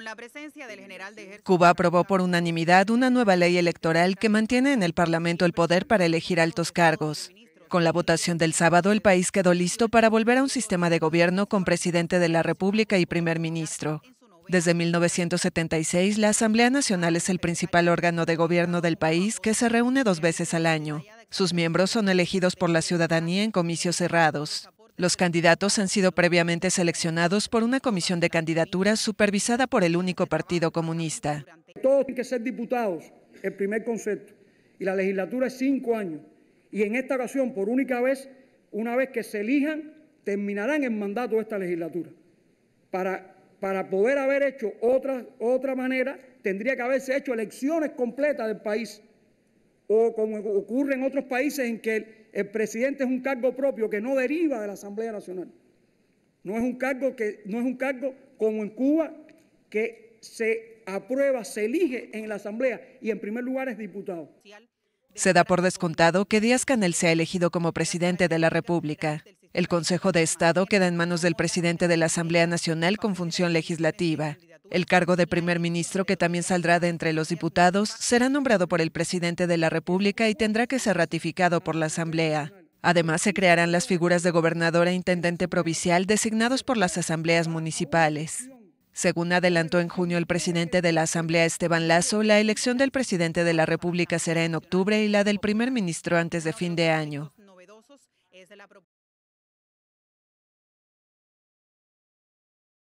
la presencia del general Cuba aprobó por unanimidad una nueva ley electoral que mantiene en el Parlamento el poder para elegir altos cargos. Con la votación del sábado, el país quedó listo para volver a un sistema de gobierno con presidente de la República y primer ministro. Desde 1976, la Asamblea Nacional es el principal órgano de gobierno del país que se reúne dos veces al año. Sus miembros son elegidos por la ciudadanía en comicios cerrados. Los candidatos han sido previamente seleccionados por una comisión de candidaturas supervisada por el único partido comunista. Todos tienen que ser diputados, el primer concepto, y la legislatura es cinco años. Y en esta ocasión, por única vez, una vez que se elijan, terminarán el mandato de esta legislatura. Para, para poder haber hecho otra, otra manera, tendría que haberse hecho elecciones completas del país o como ocurre en otros países en que el, presidente es un cargo propio que no deriva de la Asamblea Nacional. No es un cargo que no es un cargo como en Cuba que se aprueba, se elige en la Asamblea y en primer lugar es diputado. Se da por descontado que Díaz Canel sea elegido como presidente de la República. El Consejo de Estado queda en manos del presidente de la Asamblea Nacional con función legislativa. El cargo de primer ministro, que también saldrá de entre los diputados, será nombrado por el presidente de la República y tendrá que ser ratificado por la Asamblea. Además, se crearán las figuras de gobernador e intendente provincial designados por las asambleas municipales. Según adelantó en junio el presidente de la Asamblea, Esteban Lazo, la elección del presidente de la República será en octubre y la del primer ministro antes de fin de año.